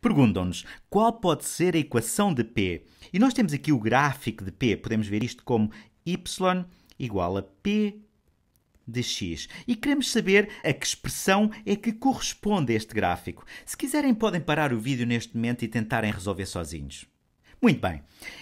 Perguntam-nos qual pode ser a equação de P. E nós temos aqui o gráfico de P. Podemos ver isto como y igual a P de x. E queremos saber a que expressão é que corresponde a este gráfico. Se quiserem, podem parar o vídeo neste momento e tentarem resolver sozinhos. Muito bem.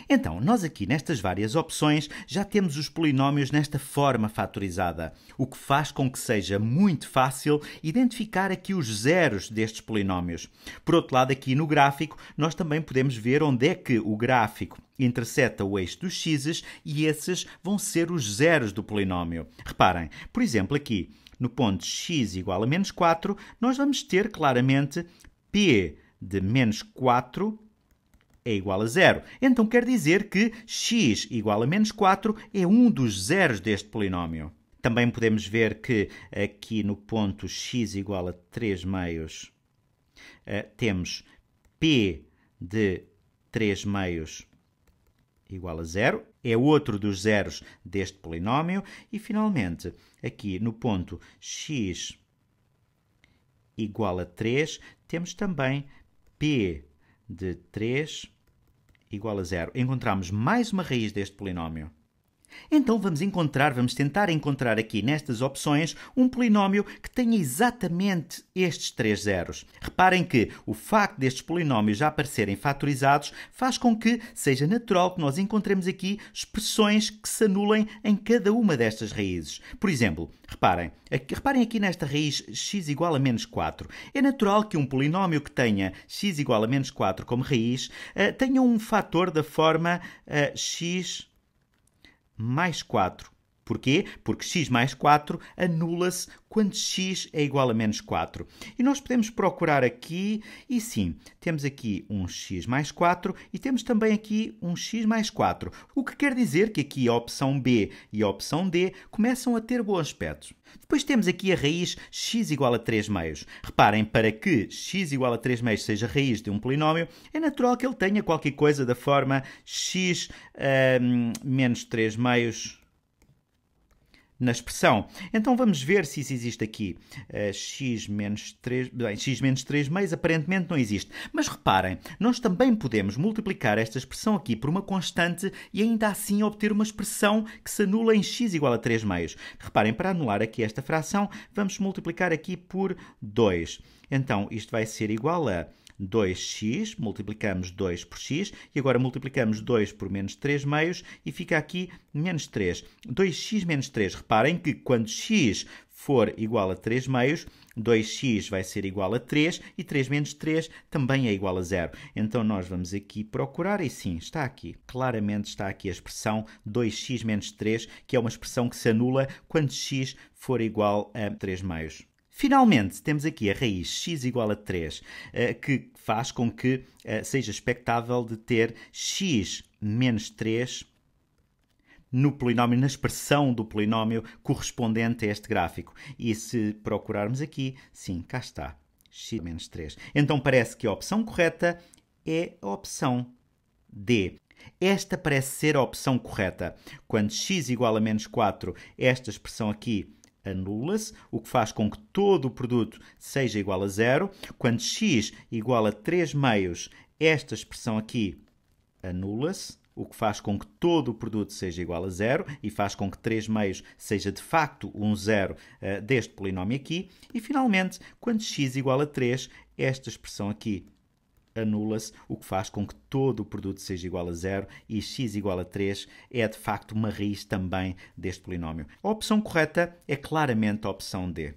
Então, nós aqui nestas várias opções já temos os polinómios nesta forma fatorizada, o que faz com que seja muito fácil identificar aqui os zeros destes polinómios. Por outro lado, aqui no gráfico, nós também podemos ver onde é que o gráfico interseta o eixo dos x's e esses vão ser os zeros do polinómio. Reparem, por exemplo, aqui no ponto x igual a menos 4, nós vamos ter claramente p de menos 4 é igual a zero. Então quer dizer que x igual a menos 4 é um dos zeros deste polinómio. Também podemos ver que aqui no ponto x igual a 3 meios eh, temos p de 3 meios igual a zero. É outro dos zeros deste polinómio. E, finalmente, aqui no ponto x igual a 3, temos também p de 3 igual a zero, encontramos mais uma raiz deste polinómio. Então vamos encontrar, vamos tentar encontrar aqui nestas opções um polinómio que tenha exatamente estes três zeros. Reparem que o facto destes polinómios já aparecerem fatorizados faz com que seja natural que nós encontremos aqui expressões que se anulem em cada uma destas raízes. Por exemplo, reparem, reparem aqui nesta raiz x igual a menos 4. É natural que um polinómio que tenha x igual a menos 4 como raiz eh, tenha um fator da forma uh, x mais quatro Porquê? Porque x mais 4 anula-se quando x é igual a menos 4. E nós podemos procurar aqui, e sim, temos aqui um x mais 4 e temos também aqui um x mais 4. O que quer dizer que aqui a opção B e a opção D começam a ter bons aspectos. Depois temos aqui a raiz x igual a 3 meios. Reparem, para que x igual a 3 meios seja raiz de um polinómio, é natural que ele tenha qualquer coisa da forma x hum, menos 3 meios na expressão. Então vamos ver se isso existe aqui. Uh, x menos 3, bem, x menos 3 meios aparentemente não existe. Mas reparem, nós também podemos multiplicar esta expressão aqui por uma constante e ainda assim obter uma expressão que se anula em x igual a 3 meios. Reparem, para anular aqui esta fração, vamos multiplicar aqui por 2. Então isto vai ser igual a 2x, multiplicamos 2 por x, e agora multiplicamos 2 por menos 3 meios, e fica aqui menos 3. 2x menos 3, reparem que quando x for igual a 3 meios, 2x vai ser igual a 3 e 3 menos 3 também é igual a zero. Então nós vamos aqui procurar e sim, está aqui. Claramente está aqui a expressão 2x menos 3, que é uma expressão que se anula quando x for igual a 3 meios. Finalmente, temos aqui a raiz x igual a 3, eh, que faz com que eh, seja expectável de ter x menos 3 no polinómio, na expressão do polinómio correspondente a este gráfico. E se procurarmos aqui, sim, cá está, x menos 3. Então parece que a opção correta é a opção D. Esta parece ser a opção correta. Quando x igual a menos 4, esta expressão aqui anula-se, o que faz com que todo o produto seja igual a zero. Quando x igual a 3 meios, esta expressão aqui anula-se, o que faz com que todo o produto seja igual a zero e faz com que 3 meios seja de facto um zero uh, deste polinómio aqui. E finalmente, quando x igual a 3, esta expressão aqui anula-se, o que faz com que todo o produto seja igual a zero e x igual a 3 é de facto uma raiz também deste polinómio. A opção correta é claramente a opção D.